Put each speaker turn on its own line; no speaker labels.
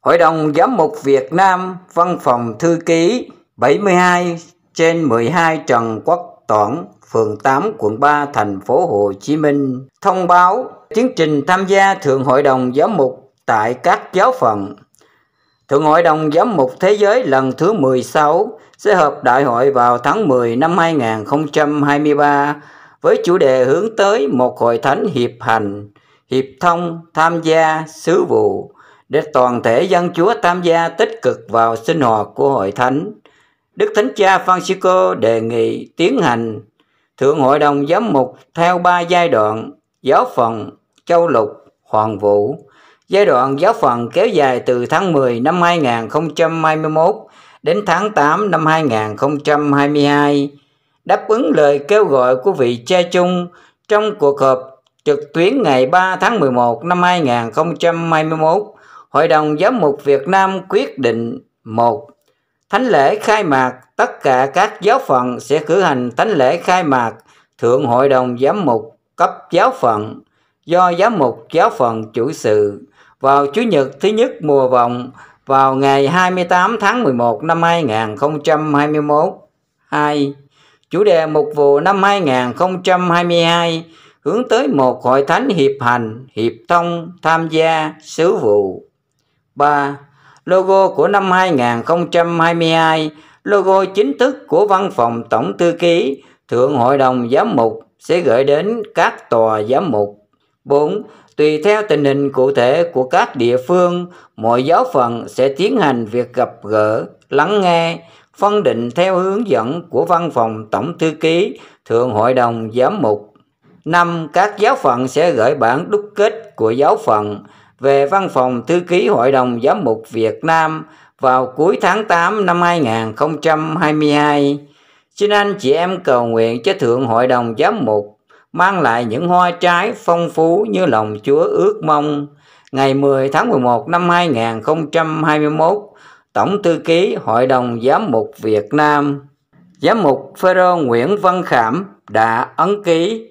Hội đồng Giám mục Việt Nam Văn phòng Thư ký 72 trên 12 Trần Quốc Toản, phường 8, quận 3, thành phố Hồ Chí Minh thông báo tiến trình tham gia Thượng Hội đồng Giám mục tại các giáo phận. Thượng Hội đồng Giám mục Thế giới lần thứ 16 sẽ họp đại hội vào tháng 10 năm 2023 với chủ đề hướng tới một hội thánh hiệp hành hiệp thông tham gia sứ vụ để toàn thể dân Chúa tham gia tích cực vào sinh hoạt của hội thánh. Đức Thánh Cha Francisco đề nghị tiến hành Thượng Hội đồng Giám mục theo ba giai đoạn giáo phận châu lục, hoàng vũ. Giai đoạn giáo phận kéo dài từ tháng 10 năm 2021 đến tháng 8 năm 2022, đáp ứng lời kêu gọi của vị cha chung trong cuộc họp trực tuyến ngày 3 tháng 11 năm 2021, Hội đồng Giám mục Việt Nam quyết định một Thánh lễ khai mạc, tất cả các giáo phận sẽ cử hành thánh lễ khai mạc Thượng Hội đồng Giám mục cấp giáo phận do giám mục giáo phận chủ sự vào Chủ nhật thứ nhất mùa vòng vào ngày 28 tháng 11 năm 2021. 2. Chủ đề mục vụ năm 2022 hướng tới một hội thánh hiệp hành, hiệp thông, tham gia, sứ vụ. 3. Logo của năm 2022, logo chính thức của Văn phòng Tổng Thư ký, Thượng Hội đồng Giám mục sẽ gửi đến các tòa giám mục. 4. Tùy theo tình hình cụ thể của các địa phương, mọi giáo phận sẽ tiến hành việc gặp gỡ, lắng nghe, phân định theo hướng dẫn của Văn phòng Tổng Thư ký, Thượng Hội đồng Giám mục năm Các giáo phận sẽ gửi bản đúc kết của giáo phận về Văn phòng Thư ký Hội đồng Giám mục Việt Nam vào cuối tháng 8 năm 2022. Xin anh chị em cầu nguyện cho Thượng Hội đồng Giám mục mang lại những hoa trái phong phú như lòng Chúa ước mong. Ngày 10 tháng 11 năm 2021, Tổng Thư ký Hội đồng Giám mục Việt Nam, Giám mục Phêrô Nguyễn Văn Khảm đã ấn ký